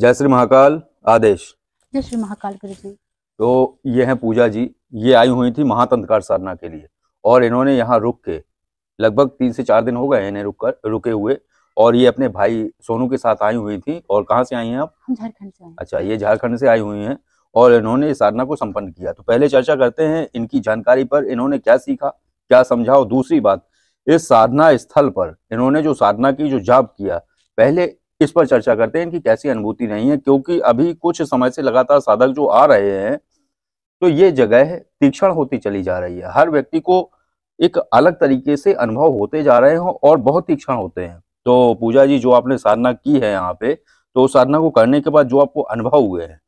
जय श्री महाकाल आदेश जय श्री महाकाल जी तो ये हैं पूजा जी ये आई हुई थी महातंत्रकार साधना के लिए और इन्होंने यहाँ रुक के लगभग तीन से चार दिन हो गए इन्हें रुक रुके हुए और ये अपने भाई सोनू के साथ आई हुई थी और कहाँ से आई हैं आप झारखंड से अच्छा ये झारखंड से आई हुई हैं और इन्होंने इस साधना को संपन्न किया तो पहले चर्चा करते हैं इनकी जानकारी पर इन्होंने क्या सीखा क्या समझा और दूसरी बात इस साधना स्थल पर इन्होंने जो साधना की जो जाप किया पहले इस पर चर्चा करते हैं इनकी कैसी अनुभूति रही है क्योंकि अभी कुछ समय से लगातार साधक जो आ रहे हैं तो ये जगह तीक्ष्ण होती चली जा रही है हर व्यक्ति को एक अलग तरीके से अनुभव होते जा रहे हैं और बहुत तीक्ष्ण होते हैं तो पूजा जी जो आपने साधना की है यहाँ पे तो साधना को करने के बाद जो आपको अनुभव हुए हैं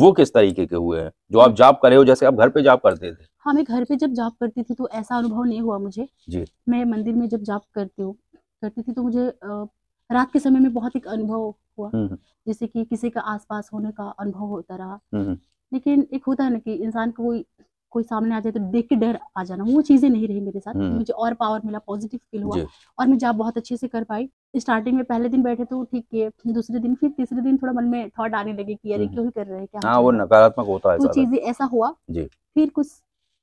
वो किस तरीके के हुए हैं जो आप जाप करे हो जैसे आप घर पे जाप करते थे हाँ मैं घर पे जब जाप करती थी तो ऐसा अनुभव नहीं हुआ मुझे जी मैं मंदिर में जब जाप करती हूँ करती थी तो मुझे रात के समय में बहुत एक अनुभव हुआ हम्म, हम्म। जैसे कि किसी का आसपास होने का अनुभव होता रहा हम्म, लेकिन एक होता है ना कि इंसान को कोई कोई सामने आ जाए तो देख के डर आ जाना वो चीजें नहीं रही मेरे साथ मुझे और पावर मिला पॉजिटिव फील हुआ और मैं जॉब बहुत अच्छे से कर पाई स्टार्टिंग में पहले दिन बैठे तो ठीक है दूसरे दिन फिर तीसरे दिन थोड़ा मन में थॉट आने लगे कि यार क्यों ही कर रहे हैं क्या हाँ, वो नकारात्मक होता है वो तो चीजें ऐसा हुआ फिर कुछ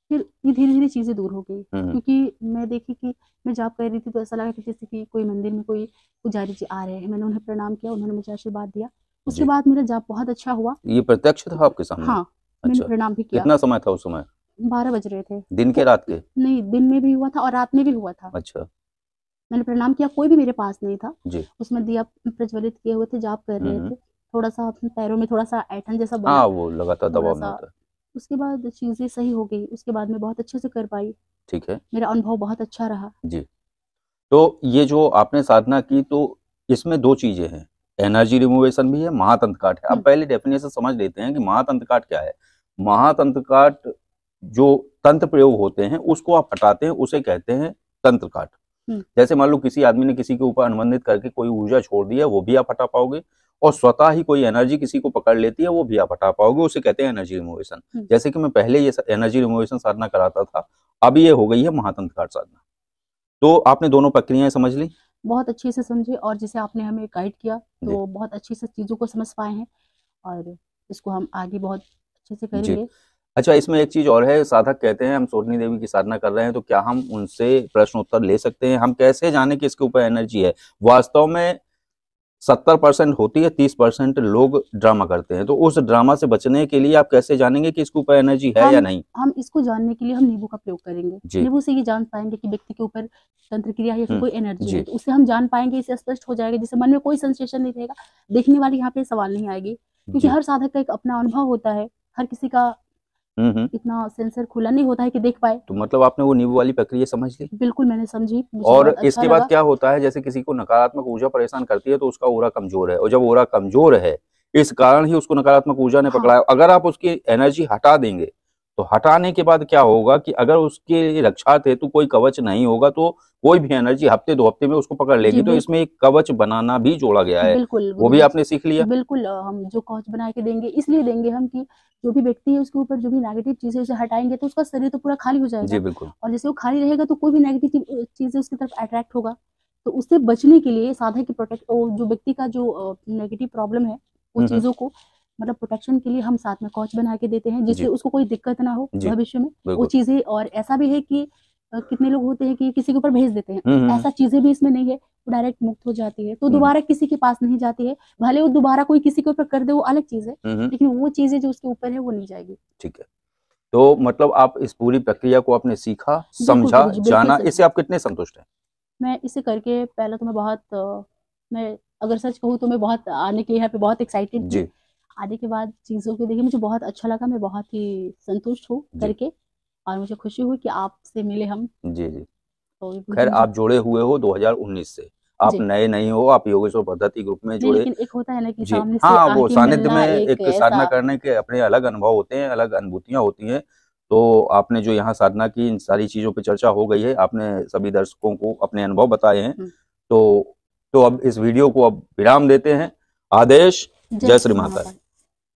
फिर ये धीरे धीरे चीजें दूर हो गई हाँ। क्योंकि मैं देखी कि मैं जॉब कर रही थी तो ऐसा लगा कि जैसे कि कोई मंदिर में कोई पुजारी जी आ रहे हैं मैंने उन्हें प्रणाम किया उन्होंने मुझे आशीर्वाद दिया उसके बाद मेरा जॉब बहुत अच्छा हुआ ये प्रत्यक्ष था आपके सामने हाँ अच्छा। मैंने प्रणाम भी किया कितना समय था उस समय बारह बज रहे थे दिन के रात के नहीं दिन में भी हुआ था और रात में भी हुआ था अच्छा मैंने प्रणाम किया कोई भी मेरे पास नहीं था उसमें दिया प्रज्वलित किए हुए थे जाप कर रहे हम्म। थे थोड़ा सा पैरों में थोड़ा सा ऐठन जैसा हाँ, बना वो लगातार दबाव में उसके बाद चीजें सही हो गई उसके बाद में बहुत अच्छे से कर पाई ठीक है मेरा अनुभव बहुत अच्छा रहा जी तो ये जो आपने साधना की तो इसमें दो चीजें हैं एनर्जी रिमूवेशन भी है महातंत्र काट है आप हम्म। पहले डेफिनेशन समझ लेते हैं कि महातंत्र काट क्या है महातंत्र काट जो तंत्र प्रयोग होते हैं उसको आप हटाते हैं उसे कहते हैं तंत्र काट हम्म। जैसे मान लो किसी आदमी ने किसी के ऊपर अनुबंधित करके कोई ऊर्जा छोड़ दी है वो भी आप हटा पाओगे और स्वतः ही कोई एनर्जी किसी को पकड़ लेती है वो भी आप हटा पाओगे उसे कहते हैं एनर्जी हम्म। रिमोवेशन जैसे कि मैं पहले ये एनर्जी रिमोवेशन साधना कराता था अब ये हो गई है महातंत्र काट साधना तो आपने दोनों प्रक्रियाएं समझ ली बहुत अच्छे से समझे और जैसे आपने हमें गाइड किया तो बहुत अच्छे से चीजों को समझ पाए हैं और इसको हम आगे बहुत अच्छे से करेंगे अच्छा इसमें एक चीज और है साधक कहते हैं हम सोनी देवी की साधना कर रहे हैं तो क्या हम उनसे प्रश्न उत्तर ले सकते हैं हम कैसे जाने कि इसके ऊपर एनर्जी है वास्तव में सत्तर परसेंट होती है तीस परसेंट लोग ड्रामा करते हैं तो उस ड्रामा से बचने के लिए आप कैसे जानेंगे कि इसके ऊपर एनर्जी है या नहीं हम इसको जानने के लिए हम नींबू का प्रयोग करेंगे नींबू से ये जान पाएंगे कि व्यक्ति के ऊपर तंत्र क्रिया या हम्म, कोई एनर्जी है तो उससे हम जान पाएंगे इसे स्पष्ट हो जाएगा जिससे मन में कोई सेंसेशन नहीं रहेगा देखने वाले यहाँ पे सवाल नहीं आएगी क्योंकि हर साधक का एक अपना अनुभव होता है हर किसी का हम्म, हम्म। इतना सेंसर खुला नहीं होता है कि देख पाए तो मतलब आपने वो नींबू वाली प्रक्रिया समझ ली बिल्कुल मैंने समझी और अच्छा इसके बाद क्या होता है जैसे किसी को नकारात्मक ऊर्जा परेशान करती है तो उसका ओरा कमजोर है और जब ओरा कमजोर है इस कारण ही उसको नकारात्मक ऊर्जा ने हाँ। पकड़ा अगर आप उसकी एनर्जी हटा देंगे तो हटाने के बाद क्या होगा कि अगर उसके रक्षा हेतु तो कोई कवच नहीं होगा तो कोई भी एनर्जी हफ्ते दो हफ्ते में उसको पकड़ लेगी तो इसमें एक कवच बनाना भी जोड़ा गया है बिल्कुल वो भी आपने सीख लिया बिल्कुल हम जो कवच बना के देंगे इसलिए देंगे हम कि जो भी व्यक्ति है उसके ऊपर जो भी नेगेटिव चीजें उसे हटाएंगे तो उसका शरीर तो पूरा खाली हो जाएगा जी बिल्कुल और जैसे वो खाली रहेगा तो कोई भी नेगेटिव चीज उसकी तरफ अट्रैक्ट होगा तो उससे बचने के लिए साधक की प्रोटेक्ट जो व्यक्ति का जो नेगेटिव प्रॉब्लम है उन हम्म, हम्म। चीजों को मतलब प्रोटेक्शन के लिए हम साथ में कोच बना के देते हैं जिससे उसको कोई दिक्कत ना हो भविष्य में वो चीजें और ऐसा भी है कि कितने लोग होते हैं कि किसी के ऊपर भेज देते हैं हम्म, हम्म। ऐसा चीजें भी इसमें नहीं है वो डायरेक्ट मुक्त हो जाती है तो हम्म। दोबारा किसी के पास नहीं जाती है भले वो दोबारा कोई किसी के ऊपर कर दे वो अलग चीज है लेकिन वो चीजें जो उसके ऊपर है वो नहीं जाएगी ठीक है तो मतलब आप इस पूरी प्रक्रिया को आपने सीखा समझा जाना इससे आप कितने संतुष्ट हैं मैं इसे करके पहले तो मैं बहुत मैं अगर सच कहूँ तो मैं बहुत आने के यहाँ पे बहुत एक्साइटेड जी आने के बाद चीज़ों को देखिए मुझे बहुत अच्छा लगा मैं बहुत ही संतुष्ट हूँ करके और मुझे खुशी हुई कि आपसे मिले हम जी जी तो खैर आप जुड़े हुए हो 2019 से आप नए नहीं हो आप योगेश्वर पद्धति ग्रुप में जुड़े लेकिन एक होता है ना कि सामने से हाँ वो सानिध्य में एक, एक साधना करने के अपने अलग अनुभव होते हैं अलग अनुभूतियां होती हैं तो आपने जो यहाँ साधना की इन सारी चीजों पर चर्चा हो गई है आपने सभी दर्शकों को अपने अनुभव बताए हैं हम्म। तो तो अब इस वीडियो को अब विराम देते हैं आदेश जय श्री माता